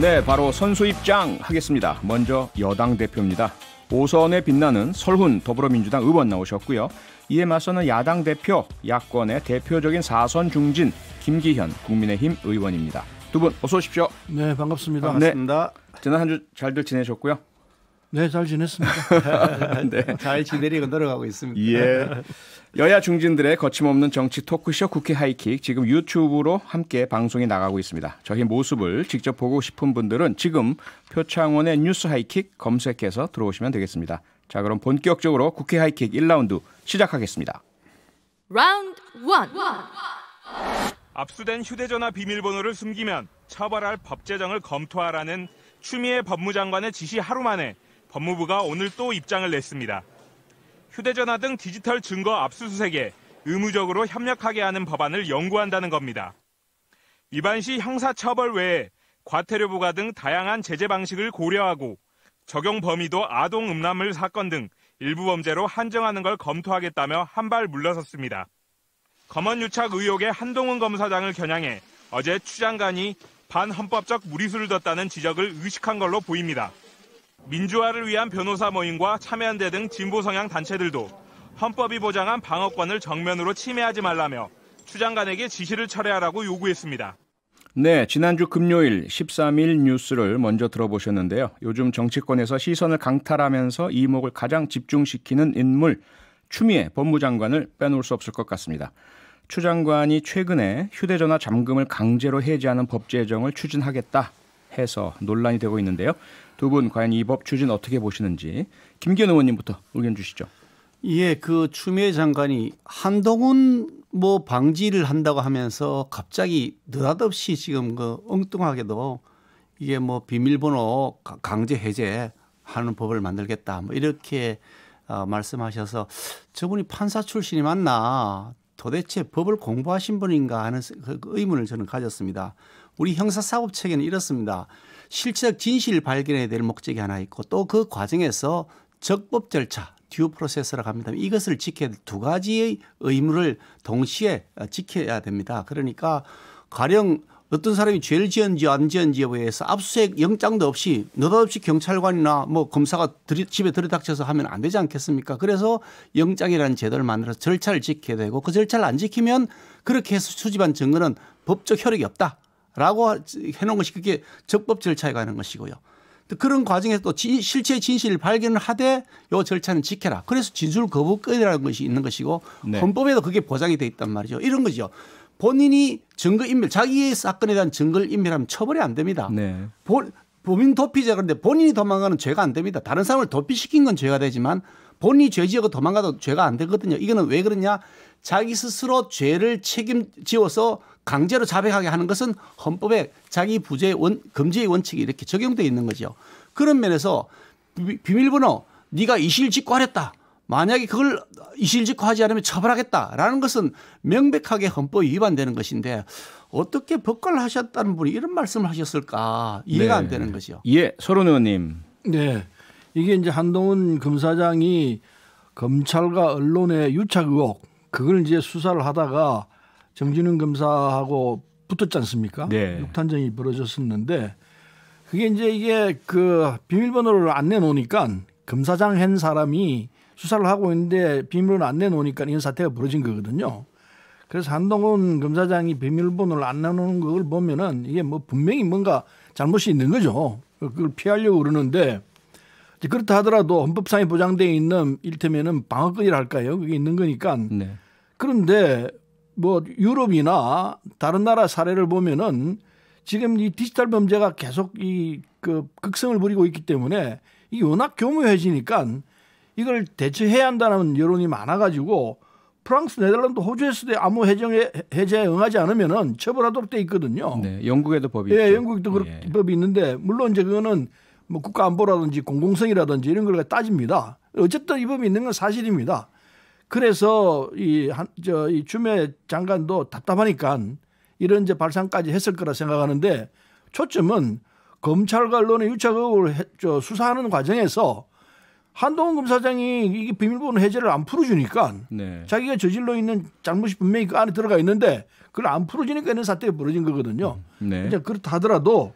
네, 바로 선수 입장 하겠습니다. 먼저 여당 대표입니다. 오선에 빛나는 설훈 더불어민주당 의원 나오셨고요. 이에 맞서는 야당 대표, 야권의 대표적인 사선 중진 김기현 국민의힘 의원입니다. 두 분 어서 오십시오. 네, 반갑습니다. 네. 반갑습니다. 네, 지난 한 주 잘들 지내셨고요. 네, 잘 지냈습니다. 네. 잘 지내리고 늘어가고 있습니다. 예. 여야 중진들의 거침없는 정치 토크쇼 국회 하이킥 지금 유튜브로 함께 방송이 나가고 있습니다. 저희 모습을 직접 보고 싶은 분들은 지금 표창원의 뉴스 하이킥 검색해서 들어오시면 되겠습니다. 자, 그럼 본격적으로 국회 하이킥 1라운드 시작하겠습니다. 라운드 1. 압수된 휴대전화 비밀번호를 숨기면 처벌할 법제정을 검토하라는 추미애 법무장관의 지시 하루 만에 법무부가 오늘 또 입장을 냈습니다. 휴대전화 등 디지털 증거 압수수색에 의무적으로 협력하게 하는 법안을 연구한다는 겁니다. 위반 시 형사처벌 외에 과태료 부과 등 다양한 제재 방식을 고려하고 적용 범위도 아동 음란물 사건 등 일부 범죄로 한정하는 걸 검토하겠다며 한 발 물러섰습니다. 검언 유착 의혹의 한동훈 검사장을 겨냥해 어제 추장관이 반헌법적 무리수를 뒀다는 지적을 의식한 걸로 보입니다. 민주화를 위한 변호사 모임과 참여연대 등 진보 성향 단체들도 헌법이 보장한 방어권을 정면으로 침해하지 말라며 추장관에게 지시를 철회하라고 요구했습니다. 네, 지난주 금요일 13일 뉴스를 먼저 들어보셨는데요. 요즘 정치권에서 시선을 강탈하면서 이목을 가장 집중시키는 인물 추미애 법무장관을 빼놓을 수 없을 것 같습니다. 추 장관이 최근에 휴대전화 잠금을 강제로 해제하는 법 제정을 추진하겠다 해서 논란이 되고 있는데요. 두 분 과연 이 법 추진 어떻게 보시는지 김기현 의원님부터 의견 주시죠. 예, 그 추미애 장관이 한동훈 뭐 방지를 한다고 하면서 갑자기 느닷없이 지금 그 엉뚱하게도 이게 뭐 비밀번호 강제 해제하는 법을 만들겠다 뭐 이렇게 어, 말씀하셔서 저분이 판사 출신이 맞나 도대체 법을 공부하신 분인가 하는 그, 그 의문을 저는 가졌습니다. 우리 형사사법 체계는 이렇습니다. 실체적 진실을 발견해야 될 목적이 하나 있고 또 그 과정에서 적법 절차, 듀 프로세스라고 합니다. 이것을 지켜야 될 두 가지의 의무를 동시에 지켜야 됩니다. 그러니까 가령 어떤 사람이 죄를 지었는지 안 지었는지에 의해서 압수수색 영장도 없이 느닷없이 경찰관이나 뭐 검사가 들이, 집에 들이닥쳐서 하면 안 되지 않겠습니까? 그래서 영장이라는 제도를 만들어서 절차를 지켜야 되고 그 절차를 안 지키면 그렇게 해서 수집한 증거는 법적 효력이 없다. 라고 해놓은 것이 그게 적법 절차에 가는 것이고요. 그런 과정에서 또 실체의 진실을 발견을 하되 요 절차는 지켜라. 그래서 진술 거부권이라는 것이 있는 것이고 네. 헌법에도 그게 보장이 돼 있단 말이죠. 이런 거죠. 본인이 증거 인멸, 자기의 사건에 대한 증거를 인멸하면 처벌이 안 됩니다. 네. 본, 범인 도피자 그런데 본인이 도망가는 죄가 안 됩니다. 다른 사람을 도피시킨 건 죄가 되지만 본인이 죄지어고 도망가도 죄가 안 되거든요. 이거는 왜 그러냐? 자기 스스로 죄를 책임지어서 강제로 자백하게 하는 것은 헌법에 자기 부재의 원, 금지의 원칙이 이렇게 적용돼 있는 거죠. 그런 면에서 비밀번호 네가 이실직고하랬다. 만약에 그걸 이실직고하지 않으면 처벌하겠다라는 것은 명백하게 헌법에 위반되는 것인데 어떻게 법관을 하셨다는 분이 이런 말씀을 하셨을까 이해가 네. 안 되는 거죠. 예, 서른 의원님. 네, 이게 이제 한동훈 검사장이 검찰과 언론의 유착 의혹 그걸 이제 수사를 하다가 정진웅 검사하고 붙었지 않습니까? 네. 육탄전이 벌어졌었는데 그게 이제 이게 그 비밀번호를 안 내놓으니까 검사장 한 사람이 수사를 하고 있는데 비밀번호를 안 내놓으니까 이런 사태가 벌어진 거거든요. 그래서 한동훈 검사장이 비밀번호를 안 내놓는 걸 보면은 이게 뭐 분명히 뭔가 잘못이 있는 거죠. 그걸 피하려고 그러는데 그렇다 하더라도 헌법상에 보장돼 있는 일테면은 방어권이랄까요. 그게 있는 거니까. 네. 그런데 뭐 유럽이나 다른 나라 사례를 보면은 지금 이 디지털 범죄가 계속 이 그 극성을 부리고 있기 때문에 이 워낙 교묘해지니까 이걸 대처해야 한다는 여론이 많아가지고 프랑스, 네덜란드, 호주에서도 아무 해정 해제에 응하지 않으면은 처벌하도록 돼 있거든요. 네, 영국에도 법이 예, 있죠. 영국도 그런 예. 법이 있는데 물론 이제 그거는 뭐 국가 안보라든지 공공성이라든지 이런 걸 따집니다. 어쨌든 이 법이 있는 건 사실입니다. 그래서 이, 한, 저, 이주매 장관도 답답하니까 이런 이제 발상까지 했을 거라 생각하는데 초점은 검찰과 언론의 유착 의을 수사하는 과정에서 한동훈 검사장이 이게 비밀번호 해제를 안 풀어주니까 네. 자기가 저질러 있는 잘못이 분명히 그 안에 들어가 있는데 그걸 안 풀어주니까 이런 사태가 벌어진 거거든요. 음, 네. 이제 그렇다 하더라도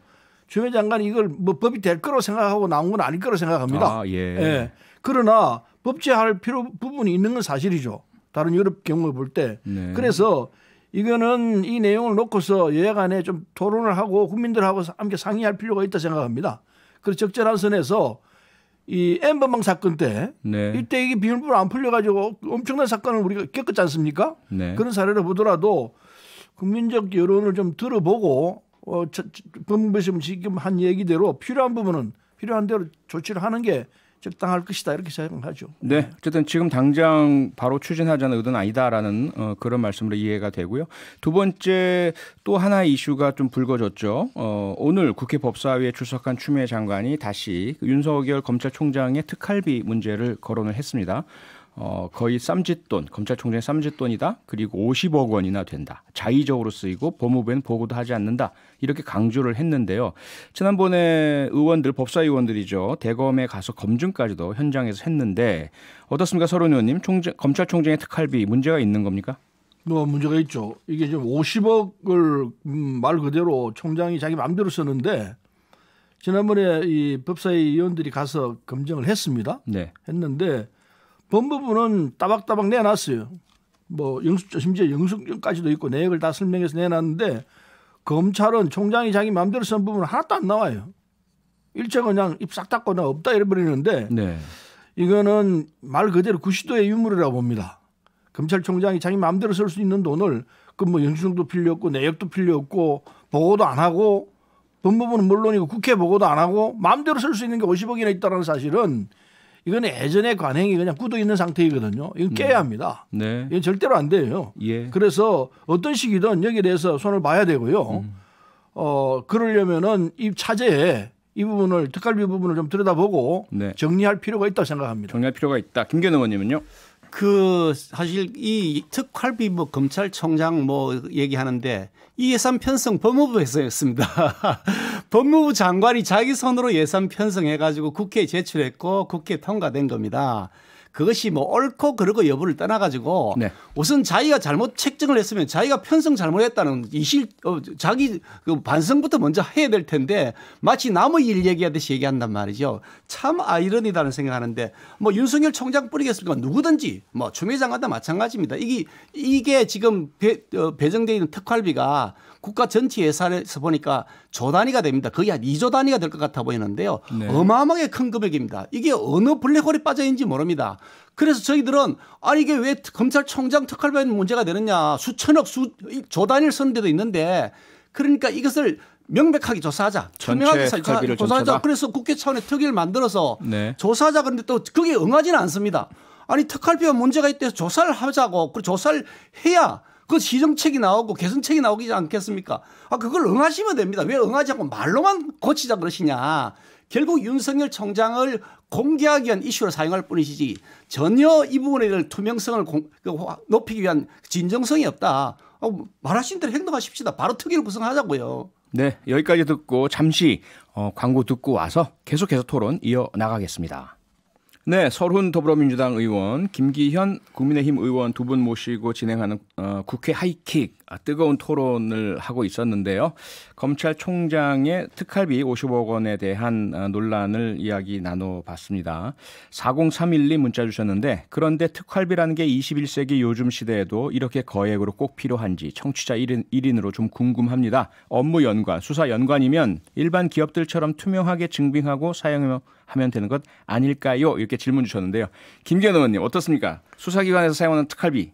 주매 장관이 이걸 뭐 법이 될거라고 생각하고 나온 건 아닐 거라고 생각합니다. 아, 예. 예. 그러나 법제할 필요 부분이 있는 건 사실이죠. 다른 유럽 경우를 볼 때. 네. 그래서 이거는 이 내용을 놓고서 여야간에 좀 토론을 하고 국민들하고 함께 상의할 필요가 있다 생각합니다. 그래서 적절한 선에서 이 엠번방 사건 때 네. 이때 이게 비밀번호 안 풀려가지고 엄청난 사건을 우리가 겪었지 않습니까? 네. 그런 사례를 보더라도 국민적 여론을 좀 들어보고 어, 법무부 지금 한 얘기대로 필요한 부분은 필요한 대로 조치를 하는 게 집당할 것이다 이렇게 생각하죠. 네, 어쨌든 지금 당장 바로 추진하자는 의도는 아니다라는 어, 그런 말씀으로 이해가 되고요. 두 번째 또 하나 이슈가 좀 불거졌죠. 어, 오늘 국회 법사위에 출석한 추미애 장관이 다시 윤석열 검찰총장의 특할비 문제를 거론을 했습니다. 어, 거의 쌈짓돈, 검찰총장의 쌈짓돈이다. 그리고 50억 원이나 된다. 자의적으로 쓰이고 법무부에는 보고도 하지 않는다. 이렇게 강조를 했는데요. 지난번에 의원들, 법사위원들이죠. 대검에 가서 검증까지도 현장에서 했는데 어떻습니까? 서른 의원님, 총장, 검찰총장의 특활비 문제가 있는 겁니까? 뭐 문제가 있죠. 이게 지금 50억을 음, 말 그대로 총장이 자기 마음대로 썼는데 지난번에 이 법사위 의원들이 가서 검증을 했습니다. 네. 했는데 법무부는 따박따박 내놨어요. 뭐 영수증 심지어 영수증까지도 있고 내역을 네 다 설명해서 내놨는데 검찰은 총장이 자기 마음대로 쓴 부분은 하나도 안 나와요. 일체 그냥 입싹 닫고 나 없다 이래버리는데 네. 이거는 말 그대로 구시도의 유물이라고 봅니다. 검찰총장이 자기 마음대로 쓸 수 있는 돈을 그뭐 영수증도 필요 없고 내역도 필요 없고 보고도 안 하고 법무부는 물론이고 국회 보고도 안 하고 마음대로 쓸 수 있는 게 50억이나 있다는 사실은 이건 예전의 관행이 그냥 굳어 있는 상태이거든요. 이건 음. 깨야 합니다. 네. 이건 절대로 안 돼요. 예. 그래서 어떤 식이든 여기에 대해서 손을 봐야 되고요. 음. 어 그러려면은 이 차제에 이 부분을 특갈비 부분을 좀 들여다보고 네. 정리할 필요가 있다고 생각합니다. 정리할 필요가 있다. 김견우 의원님은요? 그 사실 이 특활비 뭐 검찰총장 뭐 얘기하는데 이 예산 편성 법무부에서 였습니다. 법무부 장관이 자기 손으로 예산 편성해 가지고 국회에 제출했고 국회에 통과된 겁니다. 그것이 뭐 옳고 그르고 여부를 떠나가지고 네. 우선 자기가 잘못 책정을 했으면 자기가 편성 잘못했다는 이실 어, 자기 그 반성부터 먼저 해야 될 텐데 마치 남의 일 얘기하듯이 얘기한단 말이죠. 참 아이러니다는 생각하는데 뭐 윤석열 총장 뿌리겠습니까? 누구든지 뭐 추미애 장관도 마찬가지입니다. 이게 이게 지금 배, 어, 배정돼 있는 특활비가 국가 전체 예산에서 보니까 조 단위가 됩니다. 거의 한 2조 단위가 될 것 같아 보이는데요. 네. 어마어마하게 큰 금액입니다. 이게 어느 블랙홀에 빠져 있는지 모릅니다. 그래서 저희들은 아니 이게 왜 검찰총장 특활반 문제가 되느냐 수천억 수 조 단위를 쓰는 데도 있는데 그러니까 이것을 명백하게 조사하자. 투명하게 조사, 조사하자. 그래서 국회 차원의 특위를 만들어서 네. 조사하자. 그런데 또 그게 응하지는 않습니다. 아니 특활비와 문제가 있대서 조사를 하자고 그 조사를 해야 그 시정책이 나오고 개선책이 나오지 않겠습니까? 아, 그걸 응하시면 됩니다. 왜 응하지 않고 말로만 고치자 그러시냐. 결국 윤석열 총장을 공개하기 위한 이슈로 사용할 뿐이시지 전혀 이 부분에 대한 투명성을 공, 그 높이기 위한 진정성이 없다. 아, 말하신 대로 행동하십시다. 바로 특위를 구성하자고요. 네, 여기까지 듣고 잠시 어, 광고 듣고 와서 계속해서 토론 이어 나가겠습니다. 네, 설훈 더불어민주당 의원, 김기현 국민의힘 의원 두 분 모시고 진행하는 어, 국회 하이킥 아, 뜨거운 토론을 하고 있었는데요. 검찰총장의 특할비 50억 원에 대한 아, 논란을 이야기 나눠봤습니다. 4031님 문자 주셨는데 그런데 특활비라는 게 21세기 요즘 시대에도 이렇게 거액으로 꼭 필요한지 청취자 1인, 으로좀 궁금합니다. 업무 연관, 수사 연관이면 일반 기업들처럼 투명하게 증빙하고 사용하면 되는 것 아닐까요? 이렇게 질문 주셨는데요. 김재현 의원님 어떻습니까? 수사기관에서 사용하는 특활비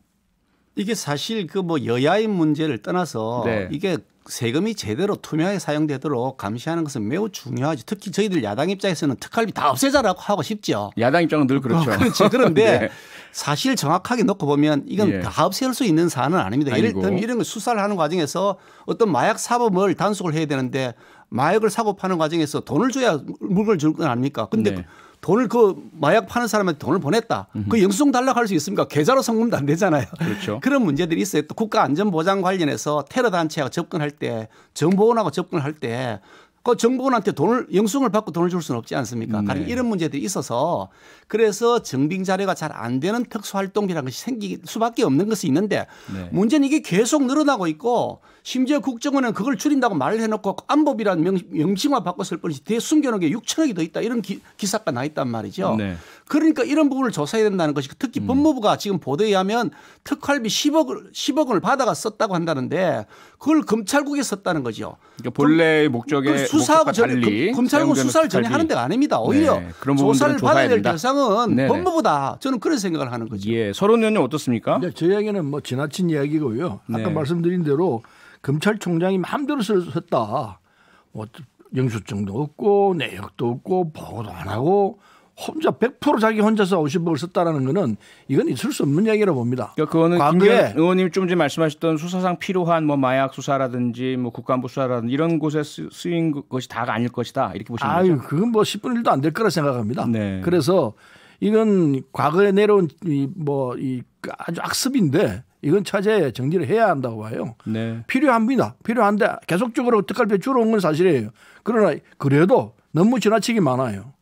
이게 사실 그 뭐 여야의 문제를 떠나서 네. 이게 세금이 제대로 투명하게 사용되도록 감시하는 것은 매우 중요하지 특히 저희들 야당 입장에서는 특할비 다 없애자라고 하고 싶죠. 야당 입장은 늘 그렇죠. 어, 그렇죠. 그런데 네. 사실 정확하게 놓고 보면 이건 예. 다 없앨 수 있는 사안은 아닙니다. 예를 들면 이런 걸 수사를 하는 과정에서 어떤 마약 사범을 단속을 해야 되는데 마약을 사고 파는 과정에서 돈을 줘야 물건을 줄 건 아닙니까? 근데 네. 돈을 그 마약 파는 사람한테 돈을 보냈다. 그 음흠. 그 영수증 달라고 할 수 있습니까? 계좌로 성금도안 되잖아요. 그렇죠. 그런 문제들이 있어요. 또 국가안전보장 관련해서 테러 단체가 접근할 때 정보원하고 접근할 때그 정부원한테 돈을 영수증을 받고 돈을 줄 수는 없지 않습니까? 음, 네. 가령 이런 문제들이 있어서 그래서 정빙 자료가 잘 안 되는 특수활동비라는 것이 생길 수밖에 없는 것이 있는데 네. 문제는 이게 계속 늘어나고 있고 심지어 국정원은 그걸 줄인다고 말을 해놓고 안법이라는 명, 명칭만 바꿨을 뿐이지 뒤에 숨겨놓은 게 6천억이 더 있다 이런 기, 사가 나 있단 말이죠. 네. 그러니까 이런 부분을 조사해야 된다는 것이 특히 음. 법무부가 지금 보도에 의하면 특활비 10억을 10억 원을 받아가 썼다고 한다는데 그걸 검찰국에 썼다는 거죠. 그러니까 본래 의 목적의 수사하고 전 검찰국 수사를 전혀 하는 데가 아닙니다. 네, 오히려 네, 그런 조사를 받아야 될 대상은 네네. 법무부다. 저는 그런 생각을 하는 거죠. 예, 서론 의원님 어떻습니까? 네, 저 이야기는 뭐 지나친 이야기고요. 아까 네. 말씀드린 대로 검찰총장이 마음대로 썼다. 뭐 영수증도 없고 내역도 없고 보고도 안 하고 혼자 100% 자기 혼자서 50억을 썼다라는 거는 이건 있을 수 없는 이야기라고 봅니다. 그러니까 그거는 과거에 의원님 좀 전에 말씀하셨던 수사상 필요한 뭐 마약 수사라든지 뭐 국간부 수사라든지 이런 곳에 쓰인 것이 다가 아닐 것이다 이렇게 보시면 아유, 거죠? 그건 뭐 10분 1도 안 될 거라 생각합니다. 네. 그래서 이건 과거에 내려온 이 뭐이 뭐 아주 악습인데 이건 차제에 정리를 해야 한다고 봐요. 네. 필요합니다. 필요한데 계속적으로 특활비 줄어온 건 사실이에요. 그러나 그래도 너무 지나치게 많아요.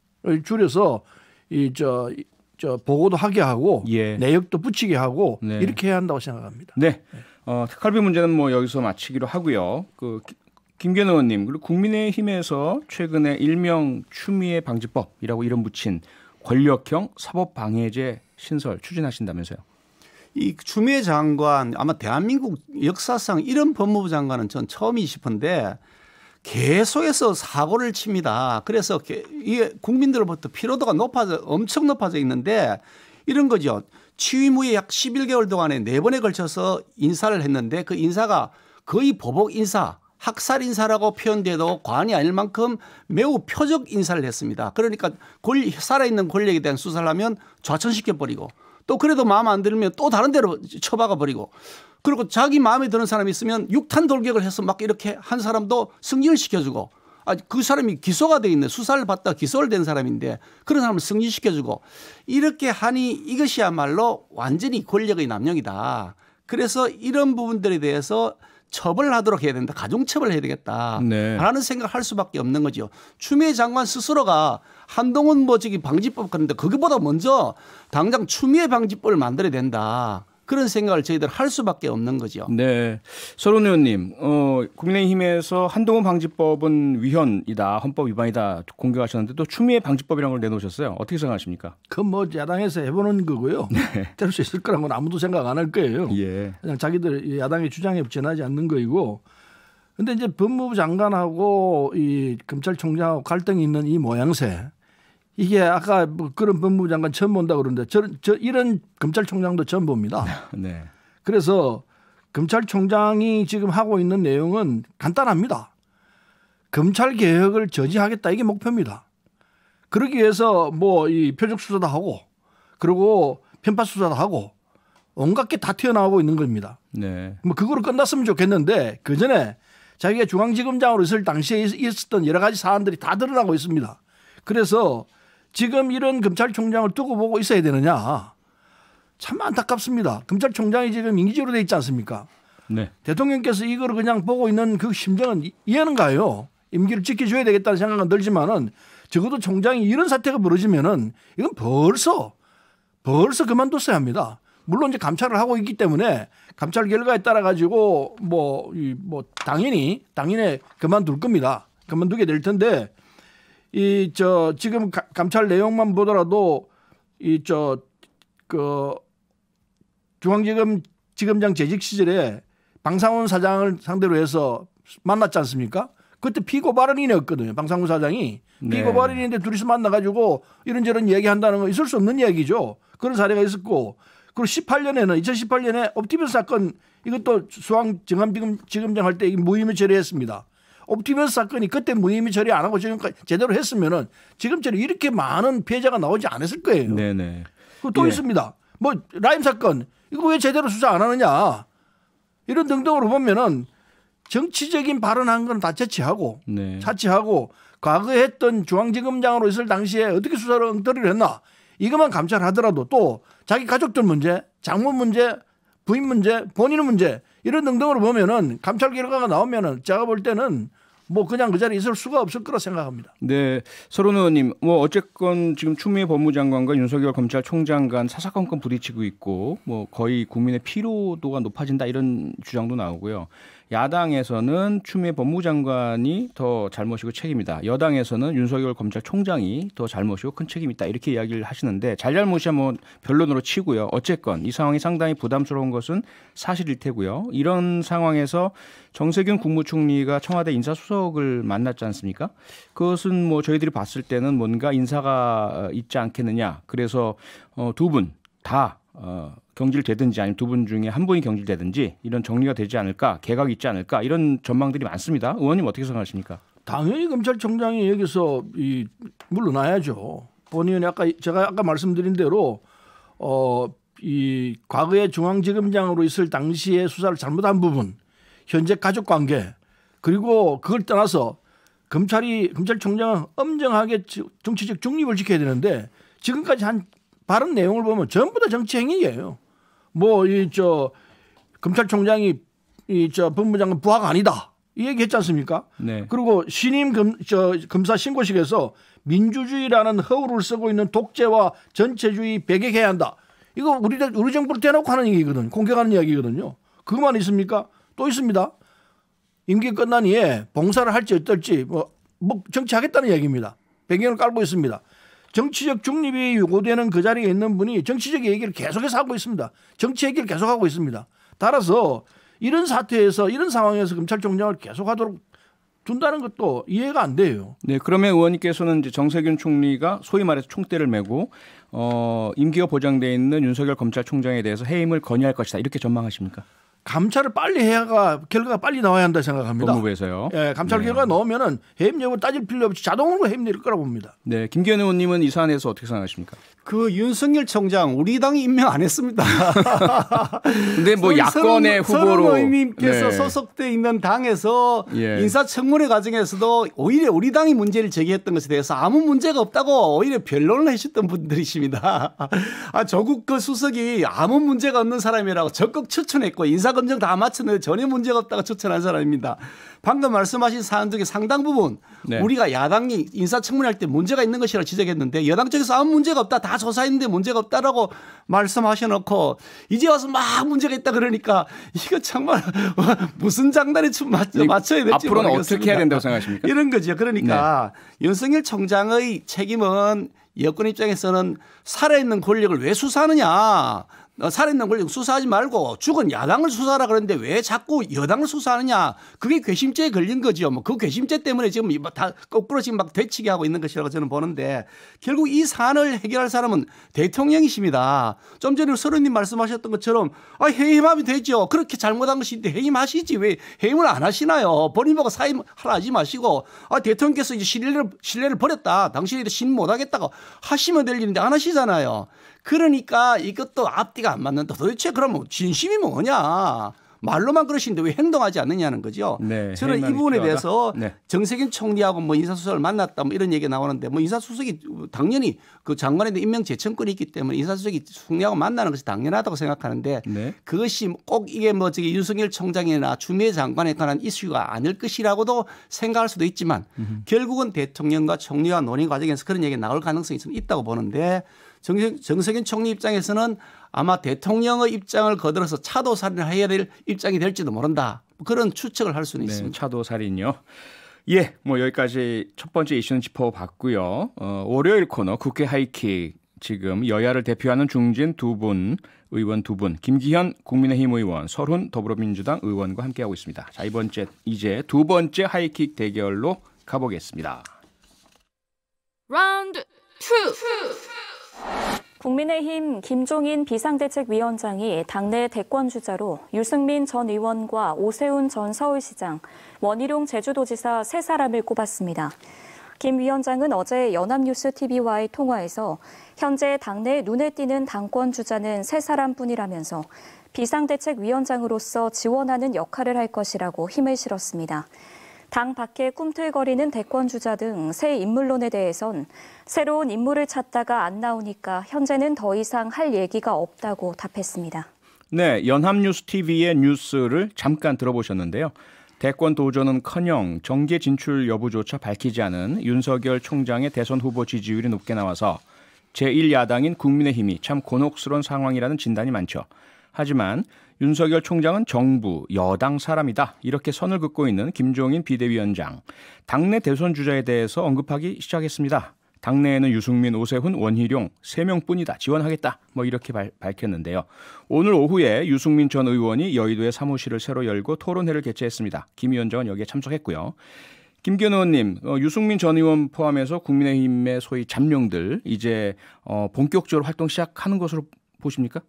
줄여서 이 저 저 보고도 하게 하고 예. 내역도 붙이게 하고 네. 이렇게 해야 한다고 생각합니다. 네. 어, 특활비 문제는 뭐 여기서 마치기로 하고요. 그김견 의원님 그리고 국민의힘에서 최근에 일명 추미애 방지법이라고 이름 붙인 권력형 사법 방해제 신설 추진하신다면서요? 이 추미애 장관 아마 대한민국 역사상 이런 법무부 장관은 전 처음이 싶은데 계속해서 사고를 칩니다. 그래서 이게 국민들로부터 피로도가 높아져 엄청 높아져 있는데 이런 거죠. 취임 후에 약 11개월 동안에 네 번에 걸쳐서 인사를 했는데 그 인사가 거의 보복 인사, 학살 인사라고 표현돼도 과언이 아닐 만큼 매우 표적 인사를 했습니다. 그러니까 살아있는 권력에 대한 수사를 하면 좌천시켜버리고 또 그래도 마음 안 들면 또 다른 데로 처박아 버리고 그리고 자기 마음에 드는 사람이 있으면 육탄 돌격을 해서 막 이렇게 한 사람도 승진을 시켜주고 아, 그 사람이 기소가 돼 있네. 수사를 받다 기소를된 사람인데 그런 사람을 승진시켜주고 이렇게 하니 이것이야말로 완전히 권력의 남용이다. 그래서 이런 부분들에 대해서 처벌하도록 해야 된다. 가중처벌 해야 되겠다. 네. 라는 생각을 할 수밖에 없는 거죠. 추미애 장관 스스로가 한동훈 뭐지기 방지법 그런데 그것보다 먼저 당장 추미애 방지법을 만들어야 된다. 그런 생각을 저희들 할 수밖에 없는 거죠. 네. 서른 의원님, 어, 국민의힘에서 한동훈 방지법은 위헌이다, 헌법 위반이다 공격하셨는데 또 추미애 방지법이라는 걸 내놓으셨어요. 어떻게 생각하십니까? 그건 뭐 야당에서 해보는 거고요. 네. 될수 있을 거란 건 아무도 생각 안 할 거예요. 예. 그냥 자기들 야당의 주장에 부전하지 않는 거이고 근데 이제 법무부 장관하고 이 검찰총장하고 갈등이 있는 이 모양새 이게 아까 뭐 그런 법무부 장관 처음 본다 그러는데 저저 이런 검찰총장도 처음 봅니다. 네, 네. 그래서 검찰총장이 지금 하고 있는 내용은 간단합니다. 검찰 개혁을 저지하겠다 이게 목표입니다. 그러기 위해서 뭐 이 표적 수사도 하고 그리고 편파 수사도 하고 온갖 게 다 튀어나오고 있는 겁니다. 네. 뭐 그거로 끝났으면 좋겠는데 그 전에 자기가 중앙지검장으로 있을 당시에 있었던 여러 가지 사안들이 다 드러나고 있습니다. 그래서 지금 이런 검찰총장을 두고 보고 있어야 되느냐. 참 안타깝습니다. 검찰총장이 지금 임기제로 돼 있지 않습니까? 네. 대통령께서 이걸 그냥 보고 있는 그 심정은 이해는 가요. 임기를 지켜줘야 되겠다는 생각은 들지만은 적어도 총장이 이런 사태가 벌어지면은 이건 벌써 벌써 그만뒀어야 합니다. 물론 이제 감찰을 하고 있기 때문에 감찰 결과에 따라 가지고 뭐뭐 당연히 당연히 그만둘 겁니다. 그만두게 될 텐데 이저 지금 가, 감찰 내용만 보더라도 이 저 그 중앙지검 지검장 재직 시절에 방상훈 사장을 상대로 해서 만났지 않습니까? 그때 피고 발언이었거든요. 방상훈 사장이 네. 피고 발언인데 둘이서 만나가지고 이런저런 얘기한다는 건 있을 수 없는 얘기죠 그런 사례가 있었고 그리고 18년에는 2018년에 옵티비스 사건 이것도 수왕 정한지검 지검장 할 때무임을 처리했습니다. 옵티머스 사건이 그때 무혐의 처리 안 하고 지금까지 제대로 했으면은 지금처럼 이렇게 많은 피해자가 나오지 않았을 거예요. 네네. 또 예. 있습니다. 뭐 라임 사건 이거 왜 제대로 수사 안 하느냐 이런 등등으로 보면은 정치적인 발언한 건다 제치하고 네. 자치하고 과거에 했던 중앙지검장으로 있을 당시에 어떻게 수사를 엉터리를 했나 이것만 감찰하더라도 또 자기 가족들 문제, 장모 문제, 부인 문제, 본인 문제 이런 등등으로 보면은 감찰 결과가 나오면은 제가 볼 때는 뭐 그냥 그 자리에 있을 수가 없을 거라 생각합니다. 네. 서른 의원님, 뭐 어쨌건 지금 추미애 법무장관과 윤석열 검찰총장 간 사사건건 부딪히고 있고 뭐 거의 국민의 피로도가 높아진다 이런 주장도 나오고요. 야당에서는 추미애 법무장관이 더 잘못이고 책임이다. 여당에서는 윤석열 검찰총장이 더 잘못이고 큰 책임이다. 이렇게 이야기를 하시는데 잘잘못이 한번 변론으로 치고요. 어쨌건 이 상황이 상당히 부담스러운 것은 사실일 테고요. 이런 상황에서 정세균 국무총리가 청와대 인사수석을 만났지 않습니까? 그것은 뭐 저희들이 봤을 때는 뭔가 인사가 어, 있지 않겠느냐. 그래서 어, 두분다 어, 경질되든지 아니면 두 분 중에 한 분이 경질되든지 이런 정리가 되지 않을까 개각이 있지 않을까 이런 전망들이 많습니다. 의원님 어떻게 생각하십니까? 당연히 검찰총장이 여기서 이 물러나야죠. 본인이 아까 제가 아까 말씀드린 대로 어, 이 과거에 중앙지검장으로 있을 당시에 수사를 잘못한 부분 현재 가족 관계 그리고 그걸 떠나서 검찰이 검찰총장은 엄정하게 정치적 중립을 지켜야 되는데 지금까지 한 발언 내용을 보면 전부 다 정치 행위예요. 뭐 이 저 검찰총장이 이저 법무장관 부하가 아니다. 이 얘기 했지 않습니까? 네. 그리고 신임 검, 저, 검사 신고식에서 민주주의라는 허울을 쓰고 있는 독재와 전체주의 배격해야 한다. 이거 우리, 우리 정부를 대놓고 하는 얘기거든. 공격하는 이야기거든요. 그것만 있습니까? 또 있습니다. 임기 끝난나에 봉사를 할지 어떨지 뭐, 뭐 정치하겠다는 얘기입니다. 배경을 깔고 있습니다. 정치적 중립이 요구되는 그 자리에 있는 분이 정치적 얘기를 계속해서 하고 있습니다. 정치 얘기를 계속하고 있습니다. 따라서 이런 사태에서 이런 상황에서 검찰총장을 계속하도록 둔다는 것도 이해가 안 돼요. 네, 그러면 의원님께서는 이제 정세균 총리가 소위 말해서 총대를 메고 어, 임기가 보장돼 있는 윤석열 검찰총장에 대해서 해임을 건의할 것이다 이렇게 전망하십니까? 감찰을 빨리 해야가 결과가 빨리 나와야 한다 생각합니다. 법무부에서요. 예, 감찰 네. 결과 가 나오면은 해임 여부 따질 필요 없이 자동으로 해임될 거라고 봅니다. 네, 김기현 의원님은 이 사안에서 어떻게 생각하십니까? 그 윤석열 총장 우리 당이 임명 안 했습니다. 근데 뭐 야권의 후보로 의원님께서 네. 소속돼 있는 당에서 예. 인사청문회 과정에서도 오히려 우리 당이 문제를 제기했던 것에 대해서 아무 문제가 없다고 오히려 변론을 하셨던 분들이십니다. 아 조국 그 수석이 아무 문제가 없는 사람이라고 적극 추천했고 인사 검증 다 마쳤는데 전혀 문제가 없다고 추천한 사람입니다. 방금 말씀하신 사안 중에 상당 부분 네. 우리가 야당이 인사청문회 할때 문제가 있는 것이라 지적했는데 여당 쪽에서 아무 문제가 없다 다 조사했는데 문제가 없다라고 말씀하셔놓고 이제 와서 막 문제가 있다 그러니까 이거 정말 무슨 장단에 좀 맞, 맞춰야 될지 앞으로는 모르겠습니다. 어떻게 해야 된다고 생각하십니까? 이런 거죠. 그러니까 네. 윤석열 총장의 책임은 여권 입장에서는 살아있는 권력을 왜 수사하느냐. 어, 살인난 권력 수사하지 말고 죽은 야당을 수사하라 그러는데 왜 자꾸 여당을 수사하느냐. 그게 괘씸죄에 걸린 거죠뭐그 괘씸죄 때문에 지금 다 거꾸로 지금 막 되치게 하고 있는 것이라고 저는 보는데 결국 이 사안을 해결할 사람은 대통령이십니다. 좀 전에 서른님 말씀하셨던 것처럼 아, 해임하면 되죠. 그렇게 잘못한 것인데 해임하시지. 왜 해임을 안 하시나요? 본인하고 사임하라 하지 마시고 아, 대통령께서 이제 신뢰를, 신뢰를 버렸다. 당신이 신 못하겠다고 하시면 될 일인데 안 하시잖아요. 그러니까 이것도 앞뒤가 안 맞는다. 도대체 그러면 진심이 뭐냐? 말로만 그러시는데 왜 행동하지 않느냐는 거죠. 네, 저는 이 부분에 필요하다. 대해서 네. 정세균 총리하고 뭐 인사수석을 만났다 뭐 이런 얘기 가 나오는데 뭐 인사수석이 당연히 그 장관에 대한 임명 재청권이 있기 때문에 인사수석이 총리하고 만나는 것이 당연하다고 생각하는데 네. 그것이 꼭 이게 뭐 저기 윤석열 총장이나 주미애 장관에 관한 이슈가 아닐 것이라고도 생각할 수도 있지만 음흠. 결국은 대통령과 총리와 논의 과정에서 그런 얘기 가 나올 가능성이 좀 있다고 보는데 정세, 균 총리 입장에서는 아마 대통령의 입장을 거들어서 차도 살인을 해야 될 입장이 될지도 모른다. 뭐 그런 추측을 할 수는 네, 있습니다. 차도 살인요. 예, 뭐 여기까지 첫 번째 이슈는 짚어봤고요. 어, 월요일 코너 국회 하이킥 지금 여야를 대표하는 중진 두 분 의원 두 분, 김기현 국민의힘 의원, 설훈 더불어민주당 의원과 함께하고 있습니다. 자 이번 째 이제 두 번째 하이킥 대결로 가보겠습니다. 라운드 2. 국민의힘 김종인 비상대책위원장이 당내 대권 주자로 유승민 전 의원과 오세훈 전 서울시장, 원희룡 제주도지사 세 사람을 꼽았습니다. 김 위원장은 어제 연합뉴스 TV와의 통화에서 현재 당내 눈에 띄는 당권 주자는 세 사람뿐이라면서 비상대책위원장으로서 지원하는 역할을 할 것이라고 힘을 실었습니다. 당 밖에 꿈틀거리는 대권주자 등 새 인물론에 대해선 새로운 인물을 찾다가 안 나오니까 현재는 더 이상 할 얘기가 없다고 답했습니다. 네, 연합뉴스TV의 뉴스를 잠깐 들어보셨는데요. 대권 도전은커녕 정계 진출 여부조차 밝히지 않은 윤석열 총장의 대선 후보 지지율이 높게 나와서 제1야당인 국민의힘이 참 곤혹스러운 상황이라는 진단이 많죠. 하지만 윤석열 총장은 정부, 여당 사람이다. 이렇게 선을 긋고 있는 김종인 비대위원장. 당내 대선 주자에 대해서 언급하기 시작했습니다. 당내에는 유승민, 오세훈, 원희룡 3명 뿐이다. 지원하겠다. 뭐 이렇게 발, 밝혔는데요. 오늘 오후에 유승민 전 의원이 여의도의 사무실을 새로 열고 토론회를 개최했습니다. 김 위원장은 여기에 참석했고요. 김기현 의원님, 어, 유승민 전 의원 포함해서 국민의힘의 소위 잠룡들 이제 어, 본격적으로 활동 시작하는 것으로 보십니까?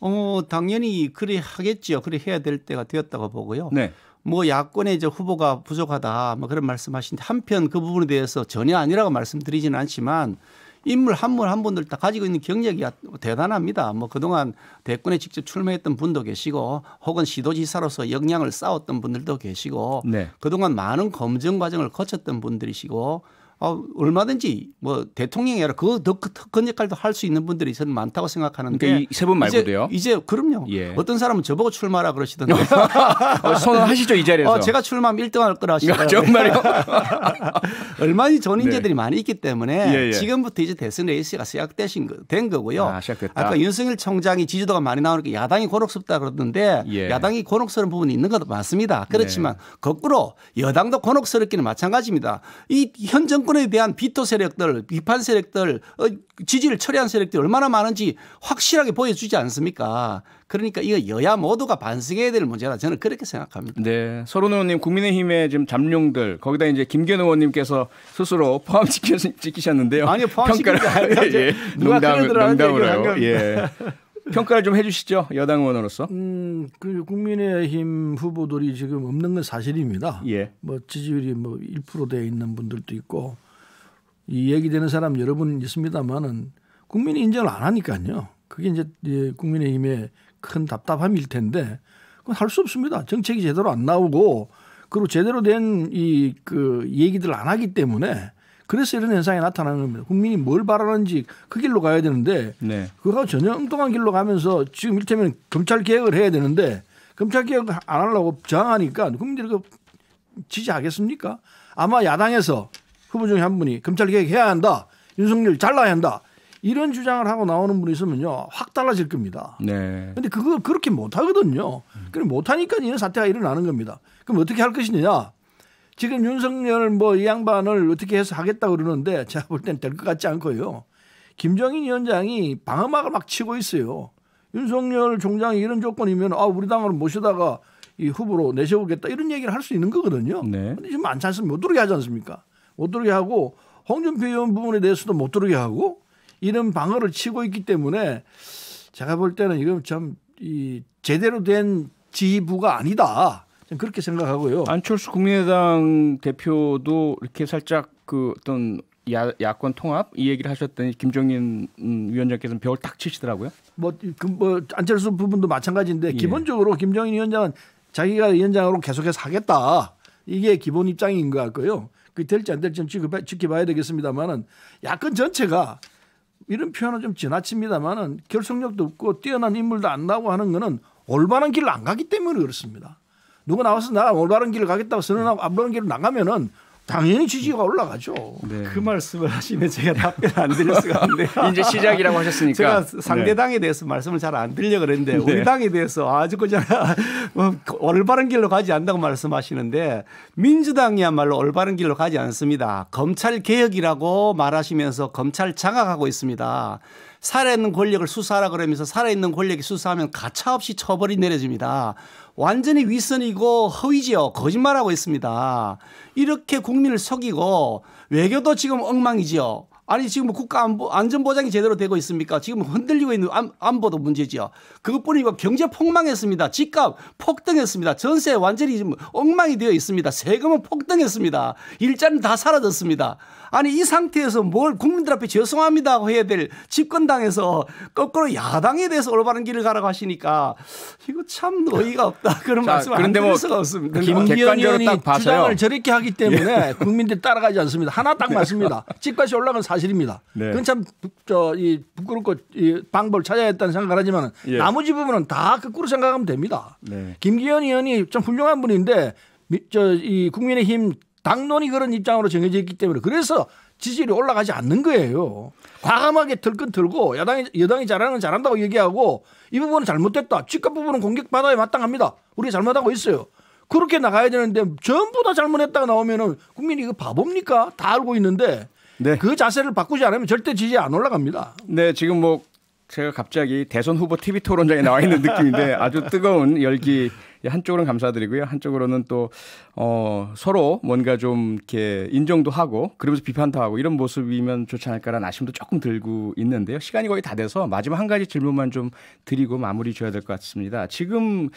어, 당연히 그래 하겠지요. 그래 해야 될 때가 되었다고 보고요. 네. 뭐 야권의 이 후보가 부족하다 뭐 그런 말씀하시는데 한편 그 부분에 대해서 전혀 아니라고 말씀드리지는 않지만 인물 한 분한 한 분들 다 가지고 있는 경력이 대단합니다. 뭐 그동안 대권에 직접 출마했던 분도 계시고 혹은 시도지사로서 역량을 쌓았던 분들도 계시고 네. 그동안 많은 검증 과정을 거쳤던 분들이시고 아, 얼마든지 뭐 대통령이 아니라 그더 큰 역할도 할 수 있는 분들이 저는 많다고 생각하는데 그러니까 세분 말고도요. 이제, 이제 그럼요. 예. 어떤 사람은 저보고 출마라 그러시던데 어, 선언하시죠 이 자리에서. 어, 제가 출마하면 1등할 거라 하시더라고요. 아, 정말요? 얼마나 좋은 네. 인재들이 네. 많이 있기 때문에 예, 예. 지금부터 이제 대선 레이스가 시작되신 거, 된 거고요. 아, 시작됐다. 아까 윤석열 총장이 지지도가 많이 나오니까 야당이 곤혹스럽다 그러던데 예. 야당이 곤혹스러운 부분이 있는 것도 많습니다. 그렇지만 네. 거꾸로 여당도 곤혹스럽기는 마찬가지입니다. 이현 정권 정권에 대한 비토 세력들, 비판 세력들, 어, 지지를 처리한 세력들이 얼마나 많은지 확실하게 보여주지 않습니까? 그러니까 이거 여야 모두가 반성해야 될 문제라 저는 그렇게 생각합니다. 네. 서른 의원님 국민의힘의 지금 잠룡들 거기다 이제 김기현 의원님께서 스스로 포함시키셨는데요. 아니요. 포함시키지 않아요. 예, 예. 농담, 농담으로요. 예. 평가를 좀 해주시죠 여당 의원으로서. 음, 그 국민의힘 후보들이 지금 없는 건 사실입니다. 예. 뭐 지지율이 뭐 1%대 있는 분들도 있고 이 얘기되는 사람 여러분 있습니다만은 국민이 인정을 안 하니까요. 그게 이제 국민의힘의 큰 답답함일 텐데 그건 할 수 없습니다. 정책이 제대로 안 나오고 그리고 제대로 된 이 그 얘기들 안 하기 때문에 그래서 이런 현상이 나타나는 겁니다. 국민이 뭘 바라는지 그 길로 가야 되는데 네. 그거가 전혀 엉뚱한 길로 가면서 지금 일테면 검찰 개혁을 해야 되는데 검찰 개혁 안 하려고 저항하니까 국민들이 그 지지하겠습니까? 아마 야당에서 후보 중에 한 분이 검찰 개혁해야 한다. 윤석열 잘라야 한다. 이런 주장을 하고 나오는 분이 있으면요 확 달라질 겁니다. 네. 근데 그거 그렇게 못 하거든요. 그럼 못 하니까 이런 사태가 일어나는 겁니다. 그럼 어떻게 할 것이냐? 지금 윤석열 뭐이 양반을 어떻게 해서 하겠다 그러는데 제가 볼 땐 될 것 같지 않고요. 김정인 위원장이 방어막을 막 치고 있어요. 윤석열 총장이 이런 조건이면 아 우리 당을 모셔다가 이 후보로 내세우겠다 이런 얘기를 할 수 있는 거거든요. 네. 근데 지금 안찬않습못 들어게 하지 않습니까? 못 들어게 하고 홍준표 의원 부분에 대해서도 못 들어게 하고 이런 방어를 치고 있기 때문에 제가 볼 때는 이건 참이 제대로 된 지휘부가 아니다. 그렇게 생각하고요. 안철수 국민의당 대표도 이렇게 살짝 그 어떤 야, 야권 통합 이 얘기를 하셨더니 김종인 위원장께서는 벽을 탁 치시더라고요. 뭐, 그, 뭐 안철수 부분도 마찬가지인데 예. 기본적으로 김종인 위원장은 자기가 위원장으로 계속해서 하겠다. 이게 기본 입장인 것 같고요. 그 될지 안 될지는 지켜봐, 지켜봐야 되겠습니다만은 야권 전체가 이런 표현은 좀 지나칩니다만은 결속력도 없고 뛰어난 인물도 안 나고 하는 거는 올바른 길을 안 가기 때문에 그렇습니다. 누가 나와서 나 올바른 길을 가겠다고 선언하고 앞바른 길로 나가면은 당연히 지지가 올라가죠. 네. 그 말씀을 하시면 제가 답변 안 드릴 수가 없는데 이제 시작이라고 하셨으니까 제가 상대당에 네. 대해서 말씀을 잘 안 드려 그랬는데 네. 우리 당에 대해서 아주 그냥 뭐 올바른 길로 가지 않다고 말씀하시는데 민주당이야말로 올바른 길로 가지 않습니다. 검찰 개혁이라고 말하시면서 검찰 장악하고 있습니다. 살아있는 권력을 수사하라 그러면서 살아있는 권력이 수사하면 가차없이 처벌이 내려집니다. 완전히 윗선이고 허위지요. 거짓말하고 있습니다. 이렇게 국민을 속이고 외교도 지금 엉망이지요. 아니 지금 뭐 국가 안전보장이 보안 제대로 되고 있습니까? 지금 흔들리고 있는 안, 보도 문제지요. 그것뿐이고 경제 폭망했습니다. 집값 폭등했습니다. 전세 완전히 지금 엉망이 되어 있습니다. 세금은 폭등했습니다. 일자는다 사라졌습니다. 아니 이 상태에서 뭘 국민들 앞에 죄송합니다 고 해야 될 집권당에서 거꾸로 야당에 대해서 올바른 길을 가라고 하시니까 이거 참 어이가 없다 그런 말씀 안 뭐 드릴 수가 없습니다. 김기현 의원이 주장을 저렇게 하기 때문에 예. 국민들 따라가지 않습니다. 하나 딱 맞습니다. 집값이 올라간 사실입니다. 네. 그건 참 저이 부끄럽고 이 방법을 찾아야 했다는 생각을 하지만 예. 나머지 부분은 다 거꾸로 생각하면 됩니다. 네. 김기현 의원이 참 훌륭한 분인데 저이 국민의힘 당론이 그런 입장으로 정해져 있기 때문에 그래서 지지율이 올라가지 않는 거예요. 과감하게 들끈 들고 야당이 여당이 잘하는 건 잘한다고 얘기하고 이 부분은 잘못됐다. 집값 부분은 공격받아야 마땅합니다. 우리가 잘못하고 있어요. 그렇게 나가야 되는데 전부 다 잘못했다가 나오면은 국민이 이거 바보입니까? 다 알고 있는데 네. 그 자세를 바꾸지 않으면 절대 지지 안 올라갑니다. 네, 지금 뭐 제가 갑자기 대선 후보 TV 토론장에 나와 있는 느낌인데 아주 뜨거운 열기 한쪽으로는 감사드리고요. 한쪽으로는 또 어, 서로 뭔가 좀 이렇게 인정도 하고 그러면서 비판도 하고 이런 모습이면 좋지 않을까라는 아쉬움도 조금 들고 있는데요. 시간이 거의 다 돼서 마지막 한 가지 질문만 좀 드리고 마무리 줘야 될 것 같습니다. 지금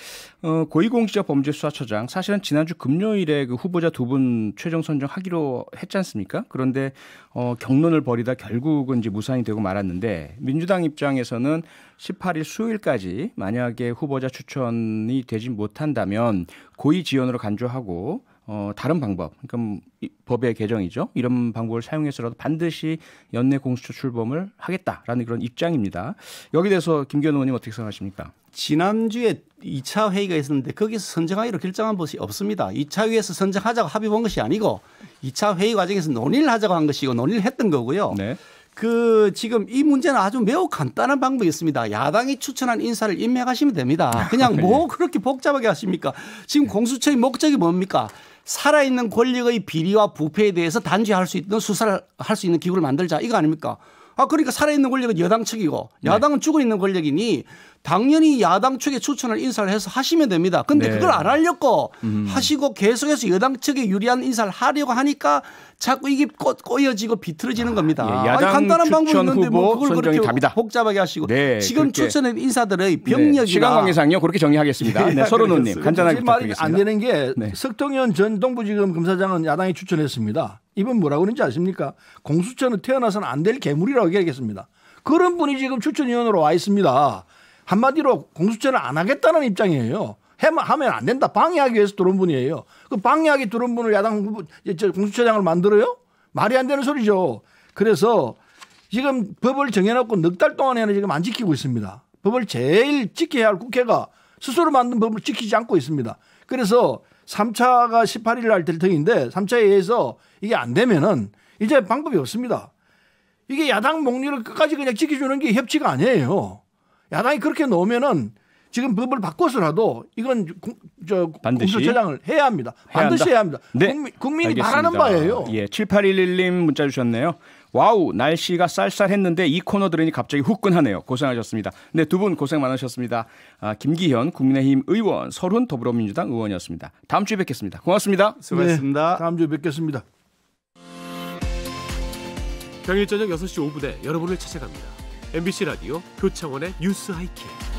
어, 고위공직자범죄수사처장 사실은 지난주 금요일에 그 후보자 두 분 최종 선정하기로 했지 않습니까? 그런데 어, 경론을 벌이다 결국은 이제 무산이 되고 말았는데 민주당 입장에서는 18일 수요일까지 만약에 후보자 추천이 되지 못한다면 고위 지원으로 간주하고 어, 다른 방법, 그러니까 뭐 법의 개정이죠. 이런 방법을 사용해서라도 반드시 연내 공수처 출범을 하겠다라는 그런 입장입니다. 여기 대해서 김기현 의원님 어떻게 생각하십니까? 지난주에 2차 회의가 있었는데 거기서 선정하기로 결정한 것이 없습니다. 2차 회의에서 선정하자고 합의 본 것이 아니고 2차 회의 과정에서 논의를 하자고 한 것이고 논의를 했던 거고요. 네. 그 지금 이 문제는 아주 매우 간단한 방법이 있습니다. 야당이 추천한 인사를 임명하시면 됩니다. 그냥 아, 예. 뭐 그렇게 복잡하게 하십니까? 지금 공수처의 목적이 뭡니까? 살아있는 권력의 비리와 부패에 대해서 단죄할 수 있는 수사를 할 수 있는 기구를 만들자 이거 아닙니까? 아 그러니까 살아있는 권력은 여당 측이고 네. 야당은 죽어있는 권력이니 당연히 야당 측에 추천을 인사를 해서 하시면 됩니다. 근데 네. 그걸 안 하려고 음. 하시고 계속해서 여당 측에 유리한 인사를 하려고 하니까 자꾸 이게 꼬, 꼬여지고 비틀어지는 겁니다. 아, 예. 야당 아니, 간단한 방법이 있는데 뭐 그걸 그렇게 답이다. 복잡하게 하시고 네, 지금 추천한 인사들의 병력이 네, 시간 관계상요 그렇게 정리하겠습니다. 예, 네, 네 서른호님 간단하게 부탁안 되는 게 네. 석동현 전 동부지검 검사장은 야당이 추천했습니다. 이분 뭐라고 하는지 아십니까? 공수처는 태어나서는 안 될 괴물이라고 얘기하겠습니다. 그런 분이 지금 추천위원으로 와 있습니다. 한마디로 공수처를 안 하겠다는 입장이에요. 하면 안 된다. 방해하기 위해서 들어온 분이에요. 그 방해하기 들어온 분을 야당 후보, 공수처장을 만들어요? 말이 안 되는 소리죠. 그래서 지금 법을 정해놓고 넉 달 동안에는 지금 안 지키고 있습니다. 법을 제일 지켜야 할 국회가 스스로 만든 법을 지키지 않고 있습니다. 그래서 3차가 18일 날될 터인데 3차에 의해서 이게 안 되면은 이제 방법이 없습니다. 이게 야당 목리를 끝까지 그냥 지켜주는 게 협치가 아니에요. 야당이 그렇게 놓으면은 지금 법을 바꿔서라도 이건 공, 저 반드시 장을 해야 합니다. 반드시 해야, 해야 합니다. 네. 국민, 이 바라는 바예요. 예, 7811님 문자 주셨네요. 와우 날씨가 쌀쌀했는데 이 코너 들으니 갑자기 후끈하네요. 고생하셨습니다. 네두 분 고생 많으셨습니다. 아, 김기현 국민의힘 의원, 서른 더불어민주당 의원이었습니다. 다음 주에 뵙겠습니다. 고맙습니다. 네, 수고하셨습니다. 네, 다음 주에 뵙겠습니다. 평일 저녁 6시 5분에 여러분을 찾아갑니다. MBC 라디오 조창원의 뉴스 하이킥.